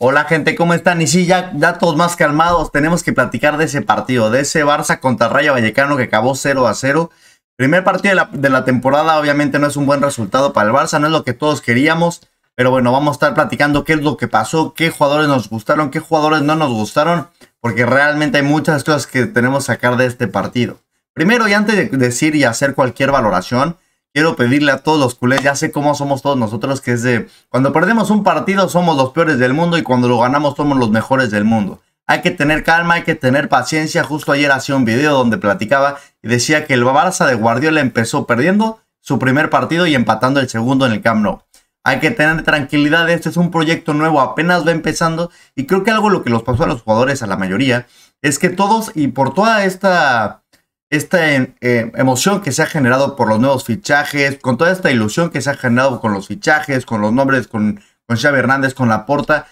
Hola gente, ¿cómo están? Y sí, ya, datos más calmados, tenemos que platicar de ese partido, de ese Barça contra Rayo Vallecano que acabó 0 a 0. Primer partido de la, de la temporada, obviamente no es un buen resultado para el Barça, no es lo que todos queríamos, pero bueno, vamos a estar platicando qué es lo que pasó, qué jugadores nos gustaron, qué jugadores no nos gustaron, porque realmente hay muchas cosas que tenemos que sacar de este partido. Primero, y antes de decir y hacer cualquier valoración, quiero pedirle a todos los culés, ya sé cómo somos todos nosotros, que es de cuando perdemos un partido somos los peores del mundo y cuando lo ganamos somos los mejores del mundo. Hay que tener calma, hay que tener paciencia. Justo ayer hacía un video donde platicaba y decía que el Barça de Guardiola empezó perdiendo su primer partido y empatando el segundo en el Camp Nou. Hay que tener tranquilidad, este es un proyecto nuevo, apenas va empezando y creo que algo lo que los pasó a los jugadores, a la mayoría, es que todos y por toda esta esta em, em, emoción que se ha generado por los nuevos fichajes, con toda esta ilusión que se ha generado con los fichajes, con los nombres, con, con Xavi Hernández, con Laporta,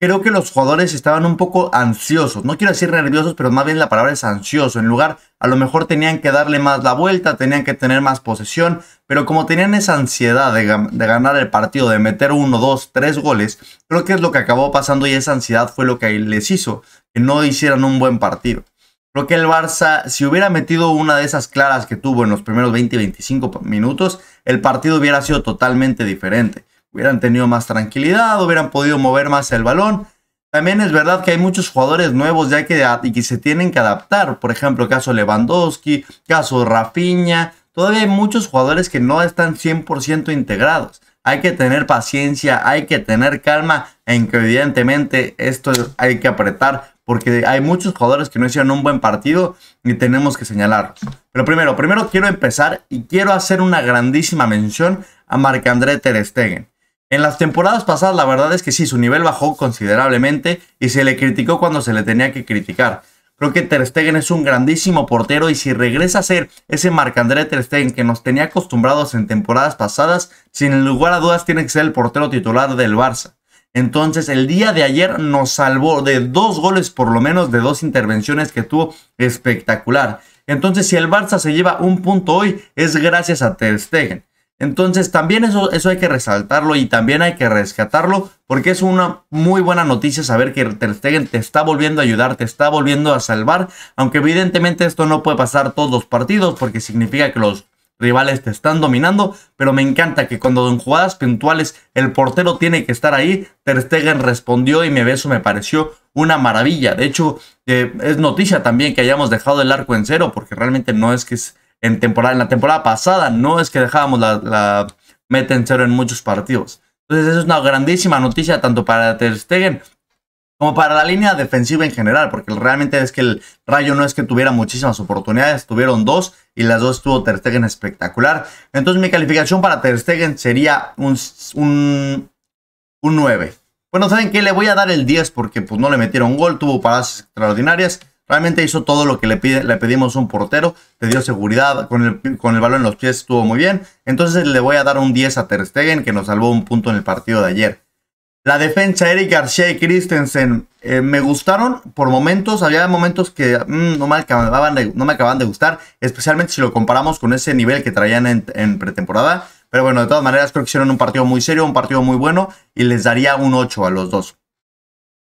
creo que los jugadores estaban un poco ansiosos. No quiero decir nerviosos, pero más bien la palabra es ansioso. En lugar, a lo mejor tenían que darle más la vuelta, tenían que tener más posesión, pero como tenían esa ansiedad de, de ganar el partido, de meter uno, dos, tres goles, creo que es lo que acabó pasando y esa ansiedad fue lo que les hizo que no hicieran un buen partido. Creo que el Barça, si hubiera metido una de esas claras que tuvo en los primeros 20 y 25 minutos, el partido hubiera sido totalmente diferente. Hubieran tenido más tranquilidad, hubieran podido mover más el balón. También es verdad que hay muchos jugadores nuevos ya que, y que se tienen que adaptar. Por ejemplo, caso Lewandowski, caso Rafinha. Todavía hay muchos jugadores que no están 100% integrados. Hay que tener paciencia, hay que tener calma, que evidentemente esto hay que apretar porque hay muchos jugadores que no hicieron un buen partido y tenemos que señalarlos. Pero primero, primero quiero empezar y quiero hacer una grandísima mención a Marc-André Ter Stegen. En las temporadas pasadas la verdad es que sí, su nivel bajó considerablemente y se le criticó cuando se le tenía que criticar. Creo que Ter Stegen es un grandísimo portero y si regresa a ser ese Marc-André Ter Stegen que nos tenía acostumbrados en temporadas pasadas, sin lugar a dudas tiene que ser el portero titular del Barça. Entonces el día de ayer nos salvó de dos goles por lo menos, de dos intervenciones que tuvo espectacular. Entonces si el Barça se lleva un punto hoy es gracias a Ter Entonces también eso, eso hay que resaltarlo y también hay que rescatarlo porque es una muy buena noticia saber que Ter te está volviendo a ayudar, te está volviendo a salvar, aunque evidentemente esto no puede pasar todos los partidos porque significa que los rivales te están dominando, pero me encanta que cuando en jugadas puntuales el portero tiene que estar ahí, Ter Stegen respondió y me beso me pareció una maravilla. De hecho, eh, es noticia también que hayamos dejado el arco en cero, porque realmente no es que es en temporada, en la temporada pasada, no es que dejábamos la, la meta en cero en muchos partidos. Entonces, es una grandísima noticia tanto para Ter Stegen como para la línea defensiva en general, porque realmente es que el Rayo no es que tuviera muchísimas oportunidades, tuvieron dos y las dos tuvo Ter Stegen espectacular. Entonces mi calificación para Ter Stegen sería un, un, 9. Bueno, ¿saben qué? Le voy a dar el 10 porque pues, no le metieron gol, tuvo paradas extraordinarias. Realmente hizo todo lo que le, pide, le pedimos un portero, Le dio seguridad, con el, con el balón en los pies estuvo muy bien. Entonces le voy a dar un 10 a Ter Stegen que nos salvó un punto en el partido de ayer. La defensa, Eric García y Christensen, eh, me gustaron por momentos. Había momentos que mm, no, me acababan de, gustar, especialmente si lo comparamos con ese nivel que traían en, pretemporada. Pero bueno, de todas maneras, creo que hicieron un partido muy serio, un partido muy bueno y les daría un 8 a los dos.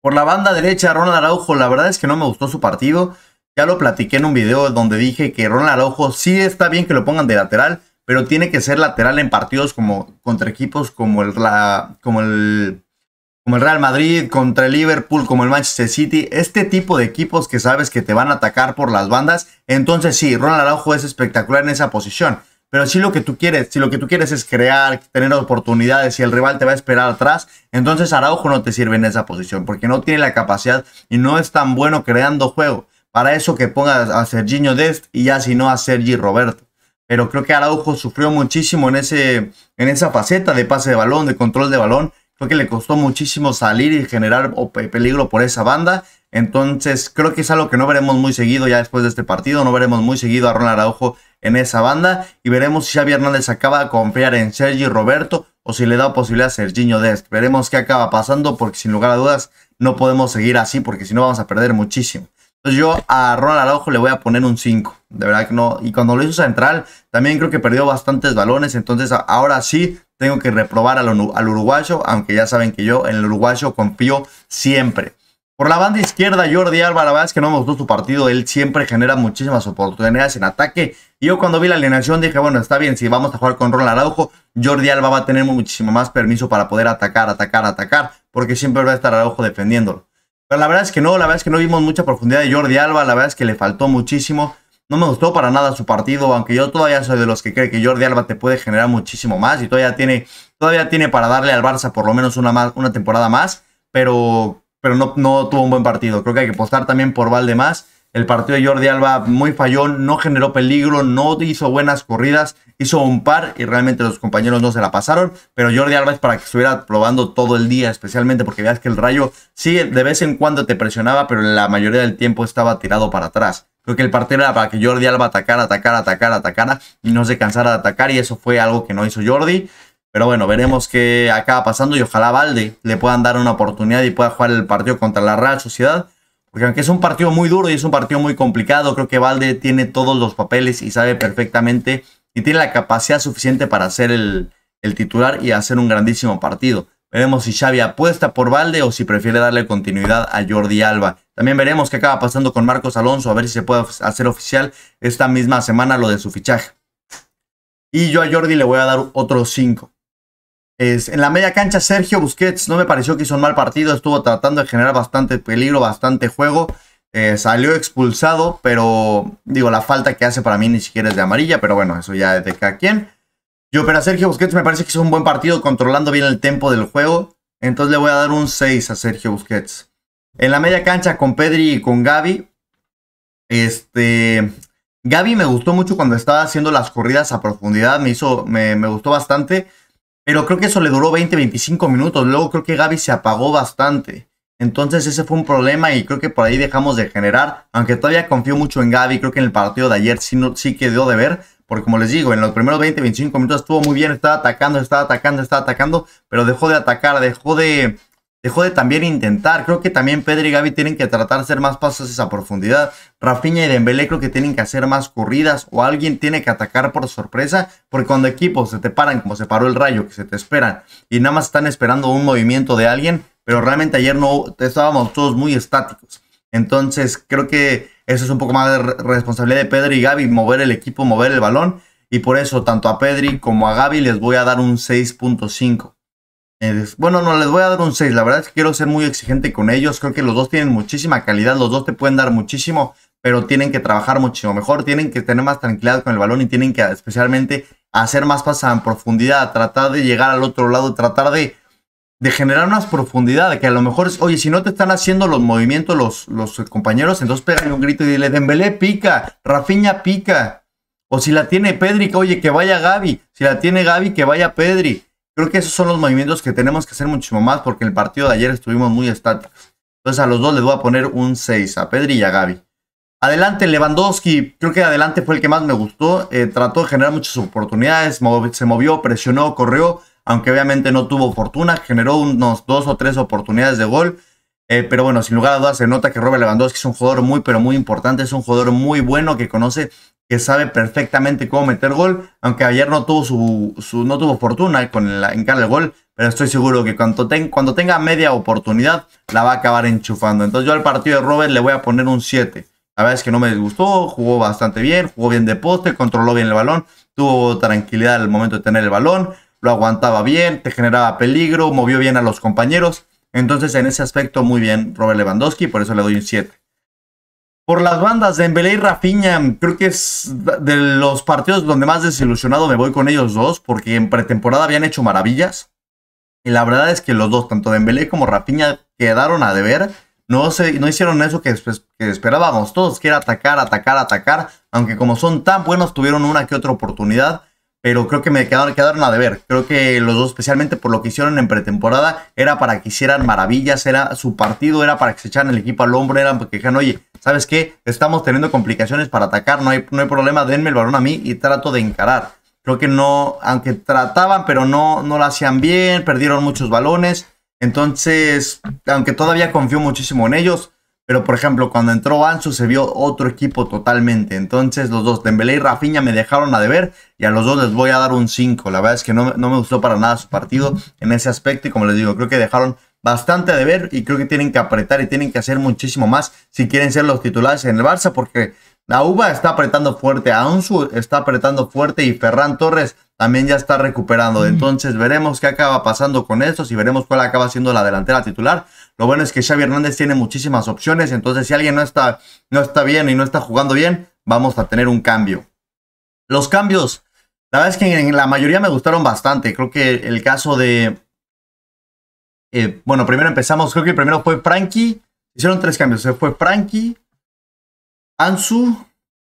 Por la banda derecha, Ronald Araujo, la verdad es que no me gustó su partido. Ya lo platiqué en un video donde dije que Ronald Araujo sí está bien que lo pongan de lateral, pero tiene que ser lateral en partidos como contra equipos como el, como el como el Real Madrid, contra el Liverpool, como el Manchester City, este tipo de equipos que sabes que te van a atacar por las bandas, entonces sí, Ronald Araujo es espectacular en esa posición. Pero si lo que tú quieres, si lo que tú quieres es crear, tener oportunidades y el rival te va a esperar atrás, entonces Araujo no te sirve en esa posición porque no tiene la capacidad y no es tan bueno creando juego. Para eso que pongas a Serginho Dest y ya si no a Sergi Roberto. Pero creo que Araujo sufrió muchísimo en, ese, en esa faceta de pase de balón, de control de balón, fue que le costó muchísimo salir y generar peligro por esa banda. Entonces, creo que es algo que no veremos muy seguido ya después de este partido. No veremos muy seguido a Ronald Araujo en esa banda. Y veremos si Xavi Hernández acaba de confiar en Sergi Roberto o si le da posibilidad a Serginho Dest. Veremos qué acaba pasando porque sin lugar a dudas no podemos seguir así porque si no vamos a perder muchísimo. Entonces yo a Ronald Araujo le voy a poner un 5. De verdad que no. Y cuando lo hizo central, también creo que perdió bastantes balones. Entonces ahora sí tengo que reprobar al, uruguayo, aunque ya saben que yo en el uruguayo confío siempre. Por la banda izquierda, Jordi Alba, la verdad es que no me gustó su partido. Él siempre genera muchísimas oportunidades en ataque. Y yo cuando vi la alineación dije, bueno, está bien, si vamos a jugar con Ronald Araujo, Jordi Alba va a tener muchísimo más permiso para poder atacar, atacar, atacar, porque siempre va a estar Araujo defendiéndolo. Pero la verdad es que no, la verdad es que no vimos mucha profundidad de Jordi Alba, la verdad es que le faltó muchísimo. No me gustó para nada su partido, aunque yo todavía soy de los que cree que Jordi Alba te puede generar muchísimo más y todavía tiene, todavía tiene para darle al Barça por lo menos una, más, una temporada más, pero, pero no, no tuvo un buen partido. Creo que hay que apostar también por Valde más. El partido de Jordi Alba muy fallón, no generó peligro, no hizo buenas corridas, hizo un par y realmente los compañeros no se la pasaron. Pero Jordi Alba es para que estuviera probando todo el día, especialmente porque veas que el rayo sí de vez en cuando te presionaba, pero la mayoría del tiempo estaba tirado para atrás. Creo que el partido era para que Jordi Alba atacara, atacara, atacara, atacara y no se cansara de atacar y eso fue algo que no hizo Jordi. Pero bueno, veremos qué acaba pasando y ojalá Valde le puedan dar una oportunidad y pueda jugar el partido contra la Real Sociedad. Porque aunque es un partido muy duro y es un partido muy complicado, creo que Valde tiene todos los papeles y sabe perfectamente y tiene la capacidad suficiente para ser el, el titular y hacer un grandísimo partido. Veremos si Xavi apuesta por Valde o si prefiere darle continuidad a Jordi Alba. También veremos qué acaba pasando con Marcos Alonso, a ver si se puede hacer oficial esta misma semana lo de su fichaje. Y yo a Jordi le voy a dar otro 5. en la media cancha, Sergio Busquets no me pareció que hizo un mal partido, estuvo tratando de generar bastante peligro, bastante juego. Eh, salió expulsado, pero digo, la falta que hace para mí ni siquiera es de amarilla, pero bueno, eso ya es de cada quien. Yo, pero a Sergio Busquets me parece que hizo un buen partido controlando bien el tempo del juego. Entonces le voy a dar un 6 a Sergio Busquets. En la media cancha con Pedri y con Gaby. Este. Gaby me gustó mucho cuando estaba haciendo las corridas a profundidad. Me hizo. Me, gustó bastante. Pero creo que eso le duró 20, 25 minutos. Luego creo que Gaby se apagó bastante. Entonces ese fue un problema y creo que por ahí dejamos de generar. Aunque todavía confío mucho en Gaby, creo que en el partido de ayer sí, sí quedó de ver. Porque como les digo, en los primeros 20, 25 minutos estuvo muy bien, estaba atacando, estaba atacando, estaba atacando, pero dejó de atacar, dejó de dejó de también intentar. Creo que también Pedri y Gaby tienen que tratar de hacer más pasos a profundidad. Rafinha y Dembélé creo que tienen que hacer más corridas o alguien tiene que atacar por sorpresa, porque cuando equipos se te paran como se paró el Rayo, que se te esperan y nada más están esperando un movimiento de alguien, pero realmente ayer no estábamos todos muy estáticos. Entonces, creo que eso es un poco más de responsabilidad de Pedri y Gaby, mover el equipo, mover el balón. Y por eso, tanto a Pedri como a Gaby les voy a dar un 6.5. Bueno, no, les voy a dar un 6. La verdad es que quiero ser muy exigente con ellos. Creo que los dos tienen muchísima calidad, los dos te pueden dar muchísimo, pero tienen que trabajar muchísimo mejor, tienen que tener más tranquilidad con el balón y tienen que especialmente hacer más pasada en profundidad, tratar de llegar al otro lado, tratar de, generar más profundidad, que a lo mejor, es, oye, si no te están haciendo los movimientos los, los compañeros, entonces pégale un grito y dile, Dembélé pica, Rafiña pica. O si la tiene Pedri, oye, que vaya Gaby. Si la tiene Gaby, que vaya Pedri Creo que esos son los movimientos que tenemos que hacer muchísimo más porque en el partido de ayer estuvimos muy estáticos. Entonces a los dos les voy a poner un 6, a Pedri y a Gaby. Adelante Lewandowski, creo que adelante fue el que más me gustó. Eh, trató de generar muchas oportunidades, se movió, presionó, corrió, aunque obviamente no tuvo fortuna, generó unos dos o tres oportunidades de gol. Eh, pero bueno, sin lugar a dudas se nota que Robert Lewandowski es un jugador muy, pero muy importante, es un jugador muy bueno que conoce que sabe perfectamente cómo meter gol, aunque ayer no tuvo, su, no tuvo fortuna con en cara el gol, pero estoy seguro que cuando, cuando tenga media oportunidad la va a acabar enchufando. Entonces yo al partido de Robert le voy a poner un 7. La verdad es que no me disgustó, jugó bastante bien, jugó bien de poste, controló bien el balón, tuvo tranquilidad al momento de tener el balón, lo aguantaba bien, te generaba peligro, movió bien a los compañeros. Entonces en ese aspecto muy bien Robert Lewandowski, por eso le doy un 7 por las bandas de Embelé y Rafinha, creo que es de los partidos donde más desilusionado me voy con ellos dos, porque en pretemporada habían hecho maravillas. Y la verdad es que los dos, tanto Dembélé como Rafinha, quedaron a deber. No, se, no hicieron eso que, que esperábamos todos, que era atacar, atacar, atacar. Aunque como son tan buenos, tuvieron una que otra oportunidad. Pero creo que me quedaron, quedaron a deber. Creo que los dos, especialmente por lo que hicieron en pretemporada, era para que hicieran maravillas. Era su partido, era para que se echaran el equipo al hombro, era para que dijeran, oye, ¿sabes qué? Estamos teniendo complicaciones para atacar, no hay, no hay problema, denme el balón a mí y trato de encarar. Creo que no, aunque trataban, pero no, no lo hacían bien, perdieron muchos balones. Entonces, aunque todavía confío muchísimo en ellos, pero por ejemplo, cuando entró Ansu se vio otro equipo totalmente. Entonces, los dos, Dembélé y Rafinha, me dejaron a deber y a los dos les voy a dar un 5. La verdad es que no, no me gustó para nada su partido en ese aspecto y como les digo, creo que dejaron bastante a ver y creo que tienen que apretar y tienen que hacer muchísimo más si quieren ser los titulares en el Barça porque la UBA está apretando fuerte, Aonzu está apretando fuerte y Ferran Torres también ya está recuperando. Entonces veremos qué acaba pasando con estos y veremos cuál acaba siendo la delantera titular. Lo bueno es que Xavi Hernández tiene muchísimas opciones, entonces si alguien no está, no está bien y no está jugando bien, vamos a tener un cambio. Los cambios, la verdad es que en la mayoría me gustaron bastante. Creo que el caso de, eh, bueno, primero empezamos, creo que el primero fue Frankie. Hicieron tres cambios. Se fue Frankie, Ansu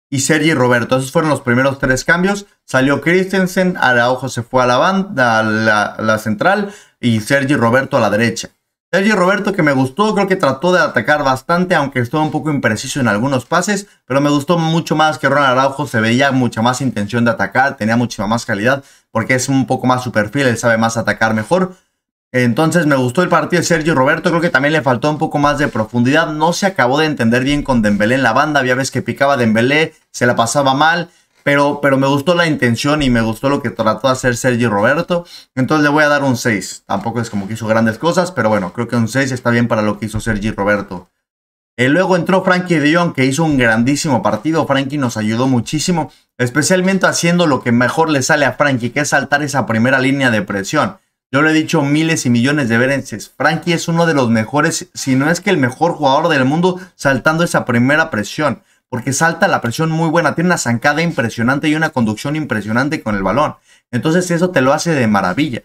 y Sergi Roberto. Esos fueron los primeros tres cambios. Salió Christensen, Araujo se fue a la banda, la, central y Sergi Roberto a la derecha. Sergi Roberto que me gustó, creo que trató de atacar bastante, aunque estuvo un poco impreciso en algunos pases, pero me gustó mucho más que Ronald Araujo, se veía mucha más intención de atacar, tenía mucha más calidad, porque es un poco más su perfil, él sabe más atacar mejor. Entonces me gustó el partido de Sergio Roberto, creo que también le faltó un poco más de profundidad, no se acabó de entender bien con Dembélé en la banda, había veces que picaba Dembélé, se la pasaba mal, pero, pero me gustó la intención y me gustó lo que trató de hacer Sergio Roberto, entonces le voy a dar un 6, tampoco es como que hizo grandes cosas, pero bueno, creo que un 6 está bien para lo que hizo Sergio Roberto. Eh, luego entró Frankie Dion que hizo un grandísimo partido. Frankie nos ayudó muchísimo, especialmente haciendo lo que mejor le sale a Frankie, que es saltar esa primera línea de presión. Yo lo he dicho miles y millones de veces. Frankie es uno de los mejores, si no es que el mejor jugador del mundo, saltando esa primera presión. Porque salta la presión muy buena, tiene una zancada impresionante y una conducción impresionante con el balón. Entonces eso te lo hace de maravilla.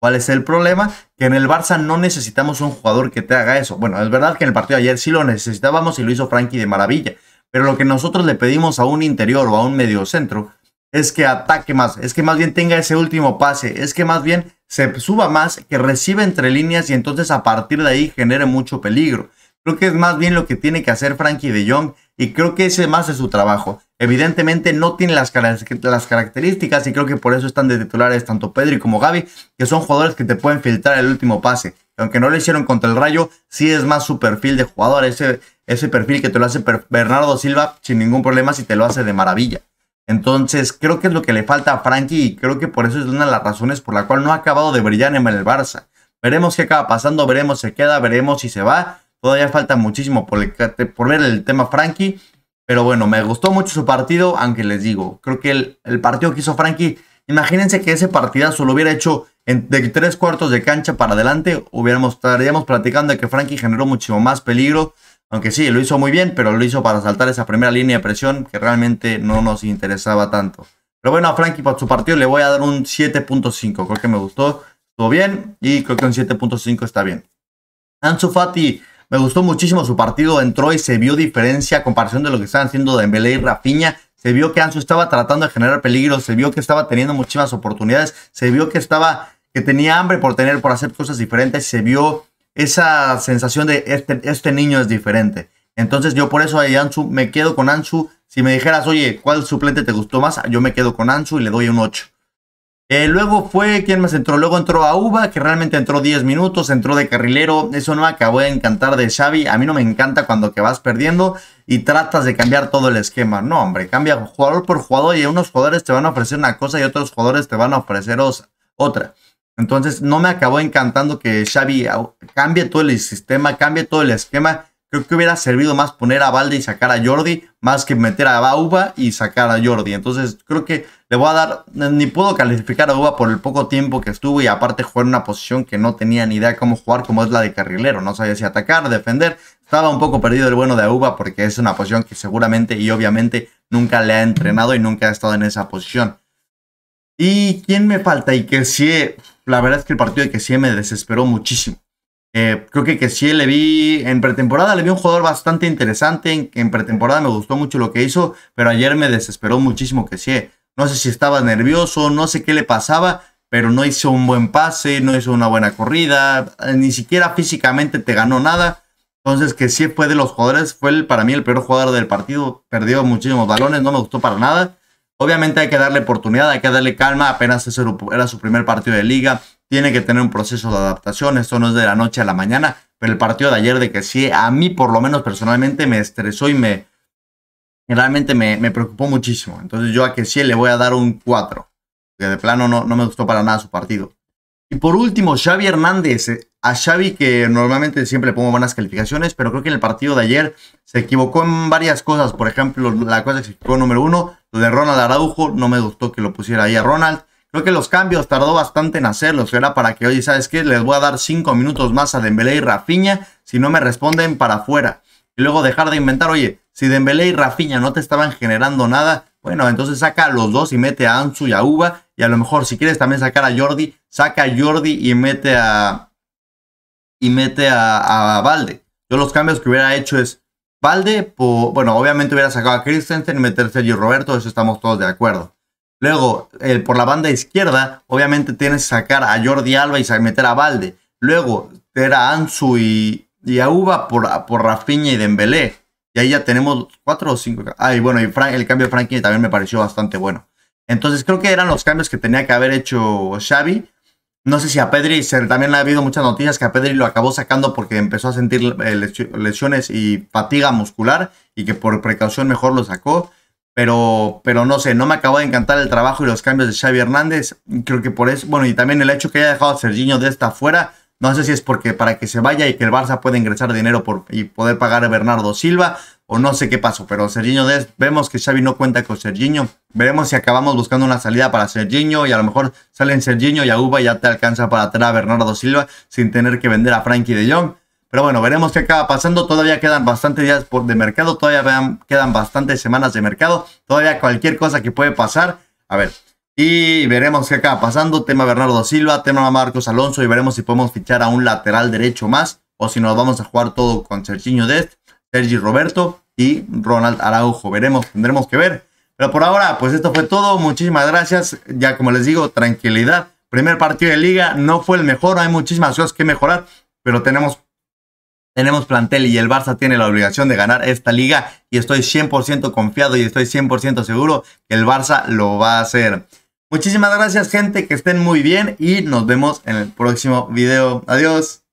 ¿Cuál es el problema? Que en el Barça no necesitamos un jugador que te haga eso. Bueno, es verdad que en el partido de ayer sí lo necesitábamos y lo hizo Frankie de maravilla. Pero lo que nosotros le pedimos a un interior o a un mediocentro es que ataque más, es que más bien tenga ese último pase, es que más bien se suba más, que reciba entre líneas y entonces a partir de ahí genere mucho peligro. Creo que es más bien lo que tiene que hacer Frankie de Jong y creo que ese más es su trabajo. Evidentemente no tiene las, características y creo que por eso están de titulares tanto Pedri como Gaby, que son jugadores que te pueden filtrar el último pase. Aunque no lo hicieron contra el Rayo, sí es más su perfil de jugador, ese, ese perfil que te lo hace Bernardo Silva sin ningún problema si te lo hace de maravilla. Entonces, creo que es lo que le falta a Frankie y creo que por eso es una de las razones por la cual no ha acabado de brillar en el Barça. Veremos qué acaba pasando, veremos si se queda, veremos si se va. Todavía falta muchísimo por, ver el tema Frankie. Pero bueno, me gustó mucho su partido, aunque les digo, creo que el, partido que hizo Frankie, imagínense que ese partidazo lo hubiera hecho en, de tres cuartos de cancha para adelante, hubiéramos, estaríamos platicando de que Frankie generó muchísimo más peligro, aunque sí, lo hizo muy bien, pero lo hizo para saltar esa primera línea de presión que realmente no nos interesaba tanto. Pero bueno, a Frankie por su partido le voy a dar un 7.5. Creo que me gustó, estuvo bien y creo que un 7.5 está bien. Ansu Fati, me gustó muchísimo su partido, entró y se vio diferencia a comparación de lo que estaban haciendo Dembélé y Rafinha. Se vio que Ansu estaba tratando de generar peligro, se vio que estaba teniendo muchísimas oportunidades, se vio que estaba que tenía hambre por tener por hacer cosas diferentes, se vio esa sensación de este, este niño es diferente. Entonces yo por eso a Ansu me quedo con Ansu. Si me dijeras, oye, ¿cuál suplente te gustó más? Yo me quedo con Ansu y le doy un 8. Eh, luego fue quien más entró. Luego entró a Uva que realmente entró 10 minutos, entró de carrilero. Eso no acabó de encantar de Xavi. A mí no me encanta cuando que vas perdiendo y tratas de cambiar todo el esquema. No, hombre, cambia jugador por jugador y unos jugadores te van a ofrecer una cosa y otros jugadores te van a ofrecer otra. Entonces, no me acabó encantando que Xavi cambie todo el sistema, cambie todo el esquema. Creo que hubiera servido más poner a Valde y sacar a Jordi, más que meter a Bauba y sacar a Jordi. Entonces, creo que le voy a dar, ni puedo calificar a Uba por el poco tiempo que estuvo y aparte jugar en una posición que no tenía ni idea cómo jugar, como es la de carrilero. No sabía si atacar, defender. Estaba un poco perdido el bueno de Auba porque es una posición que seguramente y obviamente nunca le ha entrenado y nunca ha estado en esa posición. ¿Y quién me falta? Y que si la verdad es que el partido de Kessie me desesperó muchísimo. Eh, creo que Kessie le vi en pretemporada, le vi un jugador bastante interesante. En, pretemporada me gustó mucho lo que hizo, pero ayer me desesperó muchísimo Kessie. Eh. No sé si estaba nervioso, no sé qué le pasaba, pero no hizo un buen pase, no hizo una buena corrida, eh, ni siquiera físicamente te ganó nada. Entonces, que fue de los jugadores, fue para mí el peor jugador del partido, perdió muchísimos balones, no me gustó para nada. Obviamente hay que darle oportunidad, hay que darle calma, apenas ese era su primer partido de liga, tiene que tener un proceso de adaptación, esto no es de la noche a la mañana, pero el partido de ayer de que sí, a mí por lo menos personalmente me estresó y me realmente me, preocupó muchísimo. Entonces yo a que sí le voy a dar un 4, que de plano no, no me gustó para nada su partido. Y por último, Xavi Hernández, eh, a Xavi que normalmente siempre le pongo buenas calificaciones, pero creo que en el partido de ayer se equivocó en varias cosas, por ejemplo, la cosa que se equivocó número uno, de Ronald Araujo, no me gustó que lo pusiera ahí a Ronald. Creo que los cambios tardó bastante en hacerlos. Era para que, oye, ¿sabes qué? Les voy a dar 5 minutos más a Dembélé y Rafinha. Si no me responden, para afuera. Y luego dejar de inventar, oye, si Dembélé y Rafinha no te estaban generando nada, bueno, entonces saca a los dos y mete a Ansu y a Uva Y a lo mejor, si quieres también sacar a Jordi, saca a Jordi y mete a. Y mete a, a Valde. Yo los cambios que hubiera hecho es Valde, por, bueno, obviamente hubiera sacado a Christensen y meter Sergio Roberto, eso estamos todos de acuerdo. Luego, por la banda izquierda, obviamente tienes que sacar a Jordi Alba y meter a Valde. Luego, era Ansu y, y Auba por, por Rafinha y Dembélé. Y ahí ya tenemos cuatro o cinco. Ah, y bueno, el cambio de Frankie también me pareció bastante bueno. Entonces creo que eran los cambios que tenía que haber hecho Xavi no sé si a Pedri, también ha habido muchas noticias que a Pedri lo acabó sacando porque empezó a sentir eh, lesiones y fatiga muscular y que por precaución mejor lo sacó. Pero, pero no sé, no me acabó de encantar el trabajo y los cambios de Xavi Hernández. Creo que por eso, bueno, y también el hecho que haya dejado a Serginho de esta fuera, no sé si es porque para que se vaya y que el Barça pueda ingresar dinero por, y poder pagar a Bernardo Silva o no sé qué pasó, pero Serginho vemos que Xavi no cuenta con Serginho. Veremos si acabamos buscando una salida para Serginho y a lo mejor salen Serginho y a y ya te alcanza para traer a Bernardo Silva sin tener que vender a Frankie de Jong. Pero bueno, veremos qué acaba pasando. Todavía quedan bastantes días por, de mercado, todavía quedan bastantes semanas de mercado. Todavía cualquier cosa que puede pasar. A ver, y veremos qué acaba pasando. Tema Bernardo Silva, tema Marcos Alonso y veremos si podemos fichar a un lateral derecho más o si nos vamos a jugar todo con Serginho Dest, Sergi Roberto y Ronald Araujo. Veremos, tendremos que ver. Pero por ahora, pues esto fue todo. Muchísimas gracias. Ya como les digo, tranquilidad. Primer partido de liga, no fue el mejor. Hay muchísimas cosas que mejorar, pero tenemos, tenemos plantel y el Barça tiene la obligación de ganar esta liga. Y estoy 100% confiado y estoy 100% seguro que el Barça lo va a hacer. Muchísimas gracias gente, que estén muy bien y nos vemos en el próximo video. Adiós.